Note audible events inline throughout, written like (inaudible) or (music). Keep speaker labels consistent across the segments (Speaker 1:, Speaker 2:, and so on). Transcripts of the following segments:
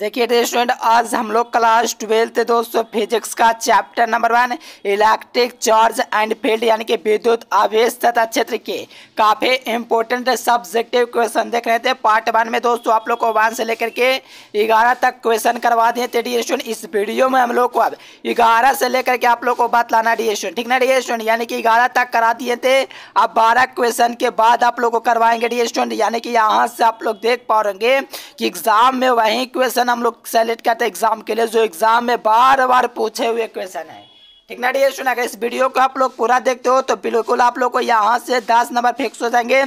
Speaker 1: देखिए स्टूडेंट आज हम लोग क्लास ट्वेल्थ दोस्तों फिजिक्स का chapter number one electric charge and field यानी कि विद्युत आवेश तथा क्षेत्र के काफ़ी इंपॉर्टेंट सब्जेक्टिव क्वेश्चन देख रहे थे पार्ट वन में दोस्तों आप लोग को वन से लेकर के ग्यारह तक क्वेश्चन करवा दिए थे डी स्टूडेंट इस वीडियो में हम लोग को अब ग्यारह से लेकर के आप लोग को बतलाना डी स्टूडेंट ठीक ना डी स्टूडेंट यानी कि ग्यारह तक करा दिए थे अब बारह क्वेश्चन के बाद आप लोग को करवाएंगे डी स्टूडेंट यानी कि यहाँ से आप लोग देख रहे कि एग्ज़ाम में वही क्वेश्चन हम लोग सेलेक्ट करते हैं एग्ज़ाम के लिए जो एग्ज़ाम में बार बार पूछे हुए क्वेश्चन है ठीक ना ये सुना इस वीडियो को आप लोग पूरा देखते हो तो बिल्कुल आप लोग को यहाँ से दस नंबर फिक्स हो जाएंगे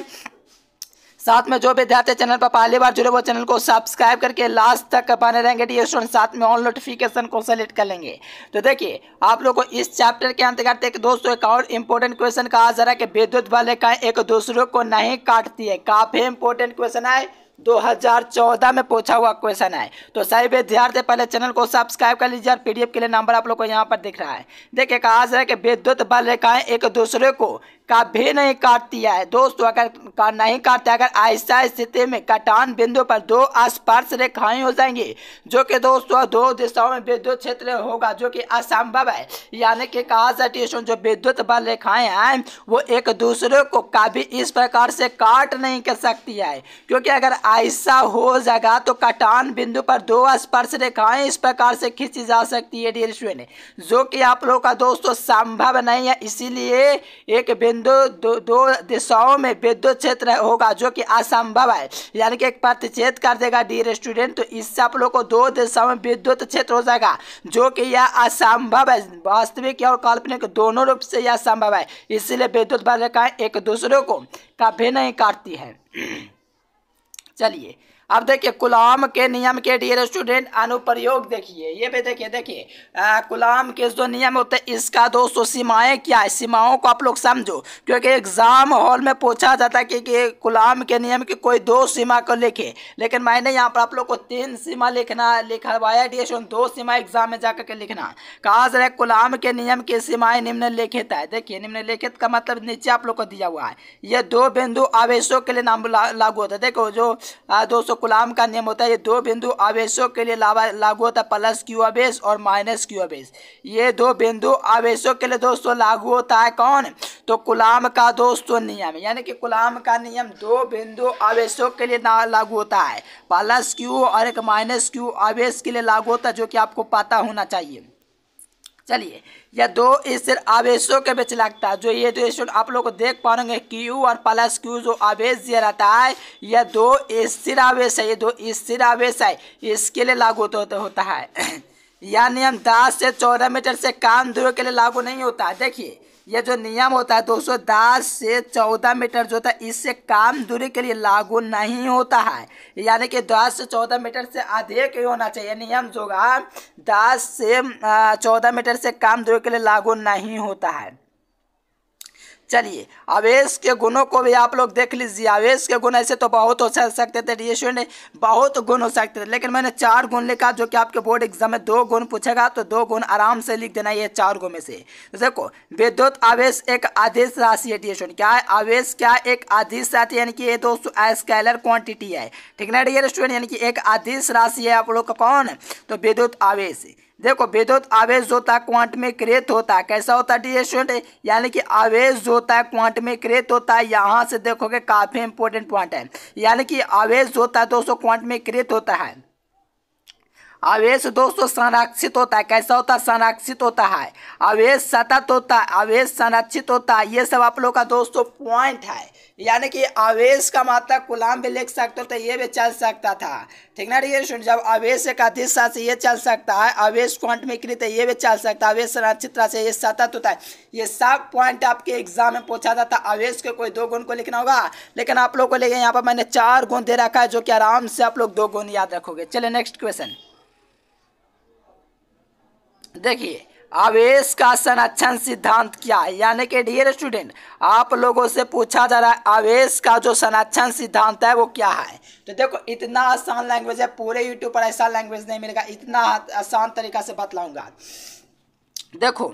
Speaker 1: साथ में जो विद्यार्थी चैनल पर पहली बार जुड़े वो चैनल को सब्सक्राइब करके लास्ट तक बने रहेंगे डी स्टूडेंट साथ में ऑन नोटिफिकेशन को सेलेक्ट कर लेंगे तो देखिए आप लोग को इस चैप्टर के अंतर्गत एक दोस्तों एक और इम्पोर्टेंट क्वेश्चन कहा जा रहा है कि विद्युत वाले का एक दूसरे को नहीं काटती है काफ़ी इंपॉर्टेंट क्वेश्चन है 2014 में पूछा हुआ क्वेश्चन है तो सही विद्यार्थी पहले चैनल को सब्सक्राइब कर लीजिए और पीडीएफ के लिए नंबर आप लोग को यहाँ पर दिख रहा है देखिए कहा है कि विद्युत बल रेखाएं एक दूसरे को का भी नहीं काटती है दोस्तों अगर का नहीं काटता अगर ऐसा स्थिति में कटान बिंदु पर दो स्पर्श रेखाएं हो जाएंगी जो कि दोस्तों दो दिशाओं में विद्युत क्षेत्र होगा जो कि असंभव है यानी कि कहा जाए जो विद्युत बल रेखाएं हैं वो एक दूसरे को कभी इस प्रकार से काट नहीं कर सकती है क्योंकि अगर ऐसा हो जाएगा तो कटान बिंदु पर दो स्पर्श रेखाएं इस प्रकार से खींची जा सकती है डियर जो कि आप लोगों का दोस्तों संभव नहीं है इसीलिए एक बिंदु दो दो, दो दिशाओं में विद्युत क्षेत्र होगा जो कि असंभव है यानी कि एक प्रतिच्छेद कर देगा डी स्टूडेंट तो इससे आप लोग को दो दिशाओं में विद्युत क्षेत्र हो जाएगा जो कि यह असंभव है वास्तविक और काल्पनिक दोनों रूप से यह संभव है इसलिए विद्युत बल रेखाएं एक दूसरे को कभी नहीं काटती है (clears throat) चलिए अब देखिए गुलाम के नियम के डियर स्टूडेंट अनुप्रयोग देखिए ये भी देखिए देखिए गुलाम के जो नियम होते हैं इसका दोस्तों सीमाएं क्या है सीमाओं को आप लोग समझो क्योंकि एग्जाम हॉल में पूछा जाता है कि, गुलाम के नियम की कोई दो सीमा को लिखे लेकिन मैंने यहाँ पर आप लोग को तीन सीमा लिखना लिखवाया डी एस दो सीमा एग्जाम में जा के लिखना कहा जा रहा है गुलाम के नियम की सीमाएं निम्नलिखित है देखिए निम्नलिखित का मतलब नीचे आप लोग को दिया हुआ है ये दो बिंदु आवेशों के लिए नाम लागू होता है देखो जो दोस्तों कुलाम का नियम होता है ये दो बिंदु आवेशों के लिए लागू होता है प्लस क्यू आवेश और माइनस क्यू आवेश ये दो बिंदु आवेशों के लिए दोस्तों लागू होता है कौन तो कुलाम का दोस्तों नियम यानी कि कुलाम का नियम दो बिंदु आवेशों के लिए लागू होता है प्लस क्यू और एक माइनस क्यू आवेश के लिए लागू होता है जो कि आपको पता होना चाहिए चलिए यह दो स्थिर आवेशों के बीच लगता है जो ये दो स्टूडेंट आप लोग देख पा रहे क्यू और प्लस क्यू जो आवेश दिया रहता है यह दो स्थिर आवेश है ये दो स्थिर आवेश है इसके लिए लागू तो होता है (clears throat) यह नियम दस से चौदह मीटर से काम दूर के लिए लागू नहीं होता है देखिए यह जो नियम होता है 210 से 14 मीटर जो होता है इससे काम दूरी के लिए लागू नहीं होता है यानी कि 10 से 14 मीटर से अधिक ही होना चाहिए नियम जो होगा दस से 14 मीटर से काम दूरी के लिए लागू नहीं होता है चलिए आवेश के गुणों को भी आप लोग देख लीजिए आवेश के गुण ऐसे तो बहुत हो सकते थे डी ने बहुत गुण हो सकते थे लेकिन मैंने चार गुण लिखा जो कि आपके बोर्ड एग्जाम में दो गुण पूछेगा तो दो गुण आराम से लिख देना ये चार गुण में से देखो विद्युत आवेश एक आदेश राशि है डी क्या है आवेश क्या एक आदेश राशि यानी कि ये दोस्तों स्केलर क्वान्टिटी है ठीक ना डी यानी कि एक आदेश राशि है आप लोग का कौन तो विद्युत आवेश देखो विद्युत आवेश जो होता है क्वांट में क्रिएट होता है कैसा होता है डी स्टूडेंट यानी कि आवेश जो होता है क्वांट में क्रिएट होता है यहाँ से देखोगे काफ़ी इंपॉर्टेंट पॉइंट है यानी कि आवेश जो होता है दोस्तों क्वांट में क्रिएट होता है आवेश दोस्तों संरक्षित होता है कैसा होता है संरक्षित होता है आवेश सतत होता है आवेश संरक्षित होता है ये सब आप लोग का दोस्तों पॉइंट है यानी कि आवेश का मात्रा गुलाम भी लिख सकते तो ये भी चल सकता था ठीक ना ये जब आवेश एक अधिक से ये चल सकता है आवेश पॉइंट में कृत ये भी चल सकता है आवेश संरक्षित राशि ये सतत होता है ये सब पॉइंट आपके एग्जाम में पूछा जाता आवेश के कोई दो गुण को लिखना होगा लेकिन आप लोग को लेकर यहाँ पर मैंने चार गुण दे रखा है जो कि आराम से आप लोग दो गुण याद रखोगे चले नेक्स्ट क्वेश्चन देखिए आवेश का संरक्षण सिद्धांत क्या है यानी कि डियर स्टूडेंट आप लोगों से पूछा जा रहा है आवेश का जो संरक्षण सिद्धांत है वो क्या है तो देखो इतना आसान लैंग्वेज है पूरे यूट्यूब पर ऐसा लैंग्वेज नहीं मिलेगा इतना आसान तरीका से बतलाऊंगा देखो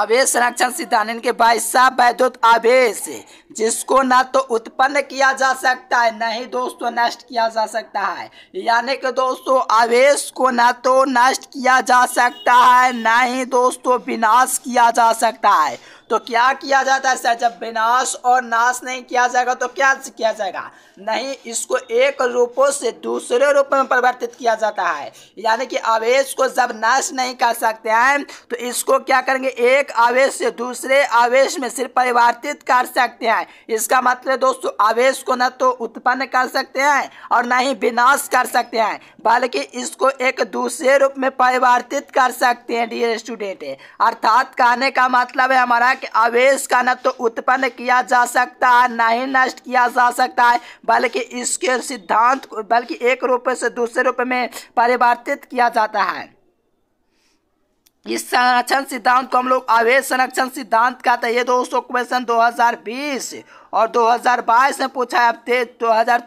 Speaker 1: अवेश संरक्षण सिद्धांत इनके बाईसा वैद्युत आवेश जिसको ना तो उत्पन्न किया जा सकता है नहीं दोस्तों नष्ट किया जा सकता है यानी कि दोस्तों आवेश को ना तो नष्ट किया जा सकता है ना ही दोस्तों विनाश किया जा सकता है तो क्या किया जाता है सर जब विनाश और नाश नहीं किया जाएगा तो क्या किया जाएगा नहीं इसको एक रूपों से दूसरे रूप में परिवर्तित किया जाता है यानी कि आवेश को जब नाश नहीं कर सकते हैं तो इसको क्या करेंगे एक आवेश से दूसरे आवेश में सिर्फ परिवर्तित कर सकते हैं इसका मतलब दोस्तों आवेश को न तो उत्पन्न कर सकते हैं और न ही विनाश कर सकते हैं बल्कि इसको एक दूसरे रूप में परिवर्तित कर सकते हैं डियर स्टूडेंट अर्थात कहने का मतलब है हमारा के आवेश का न तो उत्पन्न किया जा सकता है न ही नष्ट किया जा सकता है बल्कि इसके सिद्धांत को बल्कि एक रूप से दूसरे रूप में परिवर्तित किया जाता है इस संरक्षण सिद्धांत को हम लोग आवेश संरक्षण सिद्धांत कहते हैं ये दोस्तों क्वेश्चन 2020 और 2022 में पूछा है अब तेईस हज़ार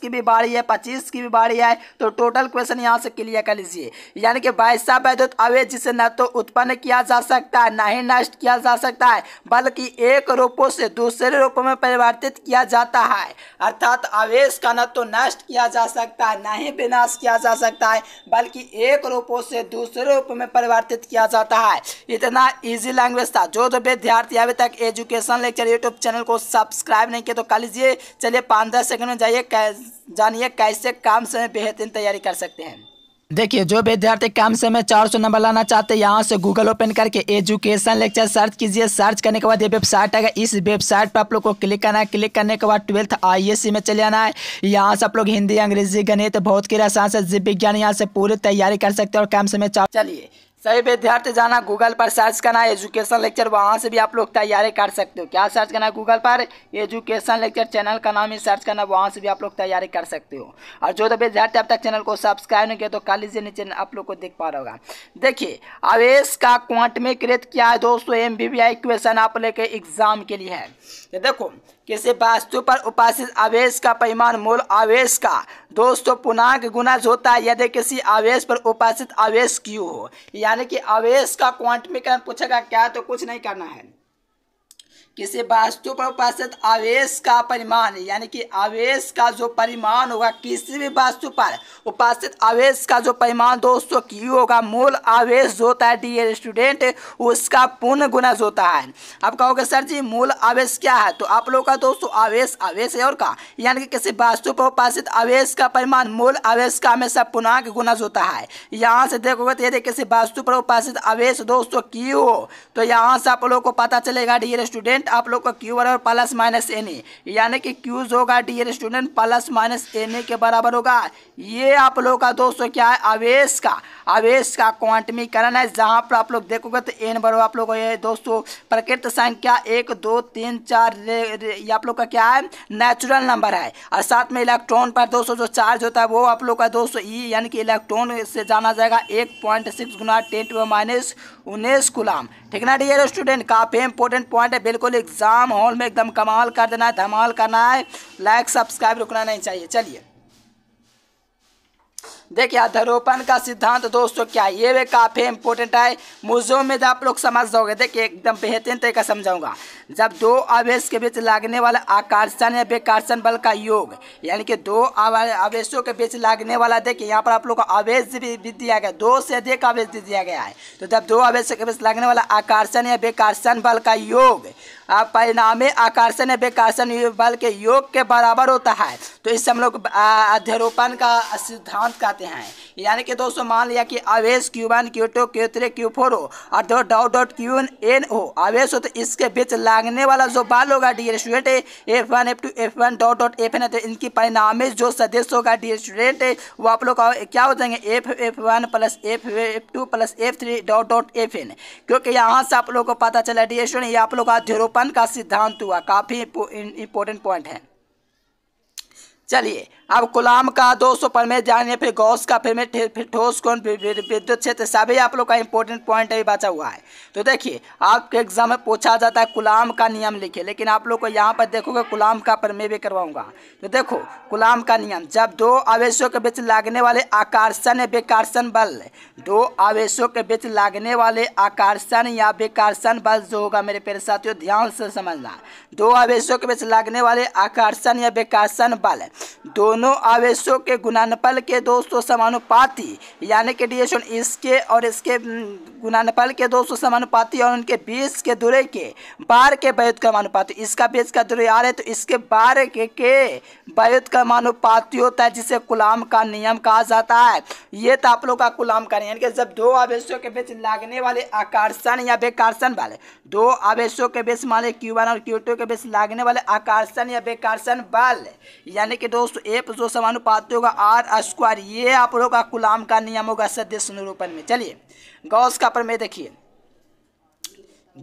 Speaker 1: की भी बाढ़ी है पच्चीस की भी बाढ़ी है तो टोटल क्वेश्चन यहाँ से क्लियर कर लीजिए यानी कि बाईसा वैद्युत अवैध जिसे न तो उत्पन्न किया जा सकता है न ही नष्ट किया जा सकता है बल्कि एक रूपों से दूसरे रूपों में परिवर्तित किया जाता है अर्थात आवेश का न तो नष्ट किया जा सकता है न ही विनाश किया जा सकता है बल्कि एक रूपों से दूसरे रूप में परिवर्तित किया जाता है इतना ईजी लैंग्वेज था जो जो विद्यार्थी अभी तक एजुकेशन लेक्चर यूट्यूब चैनल को सब्सक्राइब सब्सक्राइब नहीं किया तो कर लीजिए चलिए पाँच दस सेकंड में जाइए कै, जानिए कैसे काम से बेहतरीन तैयारी कर सकते हैं देखिए जो विद्यार्थी कम से में चार सौ नंबर लाना चाहते हैं यहाँ से गूगल ओपन करके एजुकेशन लेक्चर सर्च कीजिए सर्च करने के बाद ये वेबसाइट आएगा इस वेबसाइट पर आप लोग को क्लिक करना है क्लिक करने के बाद ट्वेल्थ आईएससी में चले आना है यहाँ से आप लोग हिंदी अंग्रेजी गणित भौतिक रसायन से जीव विज्ञान यहाँ से पूरी तैयारी कर सकते हैं और कम से में चार चलिए सही विद्यार्थी जाना गूगल पर सर्च करना एजुकेशन लेक्चर वहाँ से भी आप लोग तैयारी कर सकते हो क्या सर्च करना है गूगल पर एजुकेशन लेक्चर चैनल का नाम ही सर्च करना वहाँ से भी आप लोग तैयारी कर सकते हो और जो तो विद्यार्थी अब तक चैनल को सब्सक्राइब नहीं किया तो कल लीजिए नीचे आप लोग को देख पा रहा होगा देखिए अवेश का क्वांट में क्रिएट किया है दोस्तों एम क्वेश्चन आप लेके एग्जाम के लिए है देखो किसी वास्तु पर उपासित आवेश का परिमाण मूल आवेश का दोस्तों पुनाक गुना होता है यदि किसी आवेश पर उपासित आवेश क्यू हो यानी कि आवेश का क्वांटमीकरण पूछेगा क्या तो कुछ नहीं करना है किसी वस्तु पर उपस्थित आवेश का परिमाण यानी कि आवेश का जो परिमाण होगा किसी भी वस्तु पर उपस्थित आवेश का जो परिमाण दोस्तों क्यू होगा मूल आवेश जो होता है डीएल स्टूडेंट उसका पूर्ण गुना जो होता है अब कहोगे सर जी मूल आवेश क्या है तो आप लोगों का दोस्तों आवेश आवेश है और का यानी कि किसी वस्तु पर उपस्थित आवेश का परिमाण मूल आवेश का हमेशा पुनः गुना जो होता है यहाँ से देखोगे तो यदि किसी वस्तु पर उपस्थित आवेश दोस्तों क्यू हो तो यहाँ से आप लोगों को पता चलेगा डी स्टूडेंट स्टूडेंट आप लोग का क्यू बराबर प्लस माइनस एन ए यानी कि क्यूज होगा dear student plus minus N A के बराबर होगा ये आप लोग का दोस्तों क्या है आवेश का आवेश का क्वांटमीकरण है जहाँ पर आप लोग देखोगे तो एन बराबर आप लोग दोस्तों प्रकृत संख्या एक दो तीन चार रे, रे, ये आप लोग का क्या है नेचुरल नंबर है और साथ में इलेक्ट्रॉन पर दोस्तों जो चार्ज होता है वो आप लोग का दोस्तों ई e, यानी कि इलेक्ट्रॉन से जाना जाएगा एक पॉइंट सिक्स गुना टेन टू माइनस उन्नीस गुलाम ठीक ना डियर स्टूडेंट काफ़ी इंपॉर्टेंट पॉइंट है बिल्कुल एग्जाम हॉल में एकदम कमाल कर देना है धमाल करना है लाइक सब्सक्राइब रुकना नहीं चाहिए चलिए देखिए अधरोपण का सिद्धांत दोस्तों क्या ये भी काफ़ी इंपॉर्टेंट है मुझे उम्मीद तो आप लोग समझ जाओगे देखिए एकदम बेहतरीन तरीका समझाऊंगा जब दो आवेश के बीच लागने वाला आकर्षण या बेकर्षण बल का योग यानी कि दो आवेशों के बीच लागने वाला देखिए यहाँ पर आप लोग को आवेश भी दिया गया दो से अधिक आवेश दिया गया है तो जब दो आवेश के बीच लागने वाला आकर्षण या बेकर्षण बल का योग परिणामी आकर्षण या बेकर्षण बल के योग के बराबर होता है तो इससे हम लोग अध्यारोपण का सिद्धांत का जाते हैं यानी कि दोस्तों मान लिया कि आवेश Q one Q two Q three Q four हो और जो डॉट डॉट क्यू एन हो आवेश हो तो इसके बीच लागने वाला जो बाल होगा dear student F one F two F one dot dot F N तो इनकी परिणामी जो सदस्य होगा डी स्टूडेंट वो आप लोग क्या हो जाएंगे F F one plus F F two plus F three dot dot F N क्योंकि यहाँ से आप लोग को पता चला डी स्टूडेंट ये आप लोग का ध्योरोपन का सिद्धांत हुआ काफ़ी इंपॉर्टेंट पॉइंट है चलिए अब गुलाम का दो सौ पर जानिए फिर गौस का फिर फिर ठोस कौन विद्युत क्षेत्र सभी आप लोग का इंपॉर्टेंट पॉइंट अभी बचा हुआ है तो देखिए आपके एग्जाम में पूछा जाता है गुलाम का नियम लिखे लेकिन आप लोग को यहाँ पर देखोगे गुलाम का पर भी करवाऊंगा तो देखो गुलाम का नियम जब दो आवेशों के बीच लागने वाले आकर्षण या विकर्षण बल दो आवेशों के बीच लागने वाले आकर्षण या विकर्षण बल जो होगा मेरे पेरे साथियों ध्यान से समझना दो आवेशों के बीच लागने वाले आकर्षण या विकर्षण बल दोनों दोनों आवेशों के गुणानफल के दोस्तों समानुपाती यानी कि डिएशन इसके और इसके गुणानफल के दोस्तों समानुपाती और उनके बीच के दूरी के बार के व्युत क्रमानुपाती इसका बीच का दूरी आ रहा है तो इसके बार के, के व्युत क्रमानुपाती होता है जिसे गुलाम का नियम कहा जाता है ये तो आप लोग का गुलाम का नियम कि जब दो आवेशों के बीच लागने वाले आकर्षण या बेकर्षण वाले दो आवेशों के बीच माने क्यू और क्यू के बीच लागने वाले आकर्षण या बेकर्षण बल यानी कि दोस्तों एप जो समानुपात होगा आर स्क्वायर ये आप लोग का गुलाम का नियम होगा सदस्य अनुरूपण में चलिए गौस का प्रमेय देखिए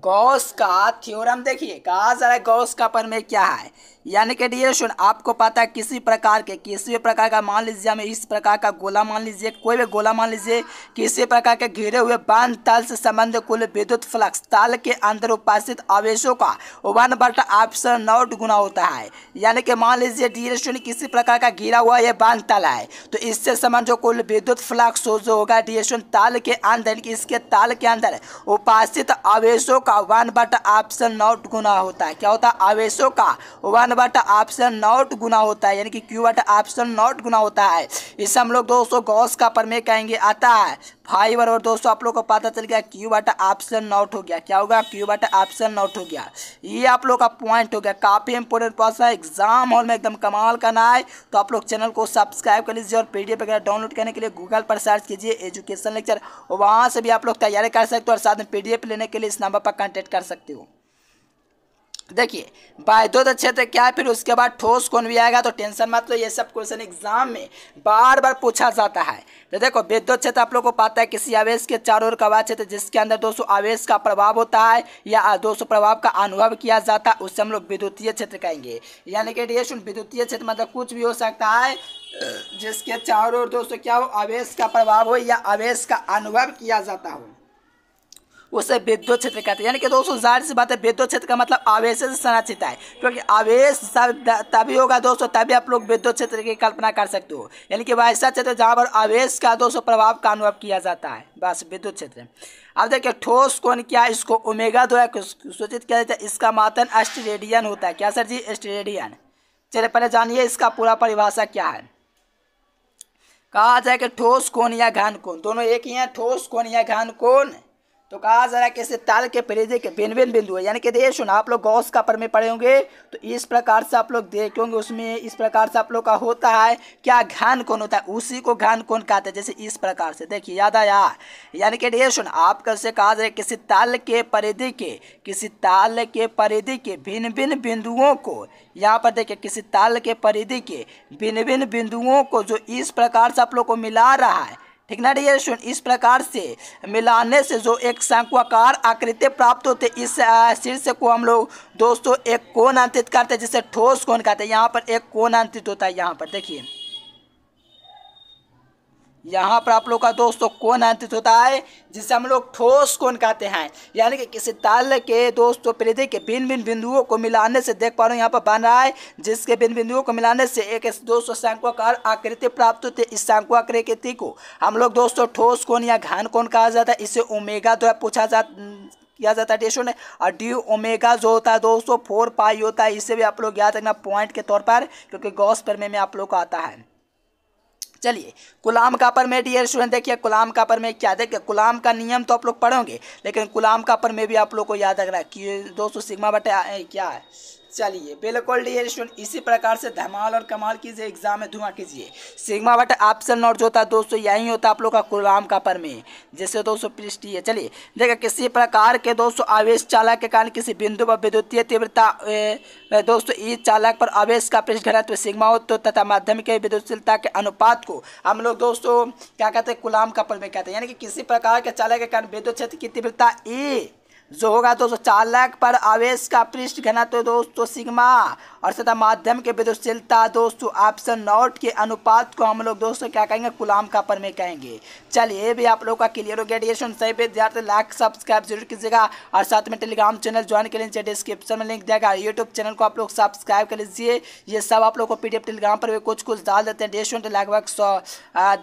Speaker 1: गौस का थ्योरम देखिए कहा जा रहा है गौस का प्रमेय क्या है यानी कि डिएशन आपको पता है किसी प्रकार के किसी भी प्रकार का मान लीजिए हमें इस प्रकार का गोला मान लीजिए कोई भी गोला मान लीजिए किसी प्रकार के घिरे हुए बांध तल से संबंध कुल विद्युत फ्लक्स तल के अंदर उपस्थित आवेशों का वन बट ऑप्शन नॉट गुना होता है यानी कि मान लीजिए डिएशन किसी प्रकार का घिरा हुआ यह बांध तल है तो इससे संबंध जो कुल विद्युत फ्लक्स हो जो होगा डिएशन ताल के अंदर इसके ताल के अंदर उपस्थित आवेशों का वन बट ऑप्शन नॉट गुना होता है क्या होता है आवेशों का वन बट ऑप्शन नॉट गुना होता है यानी कि क्यू बट ऑप्शन नॉट गुना होता है इसे हम लोग दोस्तों गौस का परमे कहेंगे आता है फाइबर और दोस्तों आप लोग को पता चल गया क्यू बट ऑप्शन नॉट हो गया क्या होगा क्यू बट ऑप्शन नॉट हो गया ये आप लोग का पॉइंट हो गया काफ़ी इंपॉर्टेंट पॉइंट है एग्जाम हॉल में एकदम कमाल करना है तो आप लोग चैनल को सब्सक्राइब कर लीजिए और पीडीएफ वगैरह डाउनलोड करने के लिए गूगल पर सर्च कीजिए एजुकेशन लेक्चर वहाँ से भी आप लोग तैयारी कर सकते हो और साथ में पीडीएफ लेने के लिए इस नंबर आप कॉन्टेक्ट कर सकते हो देखिए बायदोत क्षेत्र क्या है फिर उसके बाद ठोस कौन भी आएगा तो टेंशन मत लो ये सब क्वेश्चन एग्जाम में बार बार पूछा जाता है तो देखो विद्युत क्षेत्र आप लोगों को पता है किसी आवेश के चारों ओर का क्षेत्र जिसके अंदर दोस्तों आवेश का प्रभाव होता है या दोस्तों प्रभाव का अनुभव किया जाता है उससे हम लोग विद्युतीय क्षेत्र कहेंगे यानी कि रेशन विद्युतीय क्षेत्र मतलब कुछ भी हो सकता है जिसके चारों ओर दोस्तों क्या हो आवेश का प्रभाव हो या आवेश का अनुभव किया जाता हो उसे विद्युत क्षेत्र कहते हैं यानी कि दोस्तों जाहिर सी बात है विद्युत क्षेत्र का मतलब आवेश से संरक्षित है क्योंकि आवेश तभी होगा दोस्तों तभी आप लोग विद्युत क्षेत्र की कल्पना कर सकते हो यानी कि वह ऐसा क्षेत्र जहाँ पर आवेश का दोस्तों प्रभाव का अनुभव किया जाता है बस विद्युत क्षेत्र अब देखिए ठोस कौन क्या इसको ओमेगा द्वारा सूचित किया जाता है इसका मातन एस्ट्रेडियन होता है क्या सर जी एस्ट्रेडियन चलिए पहले जानिए इसका पूरा परिभाषा क्या है कहा जाए कि ठोस कौन या घन कौन दोनों एक ही हैं ठोस कौन या घन कौन तो कहा जा रहा है कि ताल के परिधि के बेनवेन बिंदु है यानी कि देखिए सुन आप लोग गौस का पर में पड़े होंगे तो इस प्रकार से आप लोग होंगे उसमें इस प्रकार से आप लोग का होता है क्या घान कौन होता है उसी को घान कौन कहते हैं जैसे इस प्रकार से देखिए याद आया यानी कि देखिए सुन आप से कहा जा रहा है किसी ताल के परिधि के किसी ताल के परिधि के भिन्न भिन्न बिंदुओं को यहाँ पर देखिए किसी ताल के परिधि के भिन्न भिन्न बिंदुओं को जो इस प्रकार से आप लोग को मिला रहा है ठीक ना डियर स्टूडेंट इस प्रकार से मिलाने से जो एक शंकुआकार आकृति प्राप्त होते इस शीर्ष को हम लोग दोस्तों एक कोण अंतित करते हैं जिसे ठोस कोण कहते हैं यहाँ पर एक कोण अंतित होता है यहाँ पर देखिए यहाँ पर आप लोग का दोस्तों कौन अंतित होता है जिसे हम लोग ठोस कौन कहते हैं यानी कि किसी ताल के दोस्तों परिधि के भिन्न भिन्न बिंदुओं को मिलाने से देख पा रहे हो यहाँ पर बन रहा है जिसके भिन्न बिंदुओं को मिलाने से एक दोस्तों शंकुआकार आकृति प्राप्त होती है इस शंकुआकृति को हम लोग दोस्तों ठोस कौन या घान कौन कहा जाता है इसे ओमेगा द्वारा पूछा जा किया जाता है ने और डी ओमेगा जो होता है दोस्तों फोर पाई होता है इसे भी आप लोग याद रखना पॉइंट के तौर पर क्योंकि गॉस पर में, में आप लोग को आता है चलिए गुलाम पर में डियर स्टूडेंट देखिए गुलाम पर में क्या देखिए गुलाम का नियम तो आप लोग पढ़ोगे लेकिन गुलाम पर में भी आप लोग को याद रखना कि दोस्तों सिग्मा बटे क्या है चलिए बिल्कुल डियर स्टूडेंट इसी प्रकार से धमाल और कमाल कीजिए एग्जाम में धुआं कीजिए सिग्मा बट ऑप्शन नोट जो होता है दोस्तों यही होता है आप लोग का गुलाम का पर में जैसे दोस्तों है चलिए देखिए किसी प्रकार के दोस्तों आवेश चालक के कारण किसी बिंदु पर विद्युतीय तीव्रता दोस्तों ई चालक पर आवेश का पृष्ठ घनत्व सिग्मा हो तो तथा माध्यमिक विद्युतशीलता के अनुपात को हम लोग दोस्तों क्या कहते हैं गुलाम पर में कहते हैं यानी कि किसी प्रकार के चालक के कारण विद्युत क्षेत्र की तीव्रता ई जो होगा दोस्तों चालक पर आवेश का पृष्ठ घनत्व तो दोस्तों सिग्मा और सदा माध्यम के विद्युतशीलता दोस्तों ऑप्शन नोट के अनुपात को हम लोग दोस्तों क्या कहेंगे गुलाम का पर में कहेंगे चलिए भी आप लोग का क्लियर हो गया डिशन सही विद्यार्थी लाइक सब्सक्राइब जरूर कीजिएगा और साथ में टेलीग्राम चैनल ज्वाइन कर लीजिए डिस्क्रिप्शन में लिंक देगा यूट्यूब चैनल को आप लोग सब्सक्राइब कर लीजिए ये सब आप लोग को पी टेलीग्राम पर भी कुछ कुछ डाल देते हैं डिशन तो लगभग सौ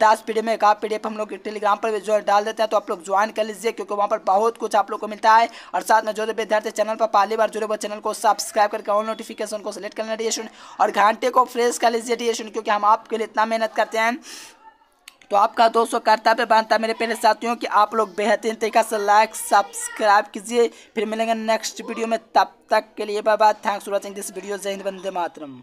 Speaker 1: दस पी में का पी हम लोग टेलीग्राम पर भी डाल देते हैं तो आप लोग ज्वाइन कर लीजिए क्योंकि वहाँ पर बहुत कुछ आप लोग को मिलता है और साथ में जो भी विद्यार्थी चैनल पर पहली बार जुड़े वो चैनल को सब्सक्राइब करके ऑल नोटिफिकेशन को सेलेक्ट कर लेना डी और घंटे को फ्रेश कर लीजिए डी क्योंकि हम आपके लिए इतना मेहनत करते हैं तो आपका दोस्तों कर्तव्य बनता है मेरे पहले साथियों कि आप लोग बेहतरीन तरीका से लाइक सब्सक्राइब कीजिए फिर मिलेंगे नेक्स्ट वीडियो में तब तक के लिए bye bye thanks for watching this video जय हिंद वंदे मातरम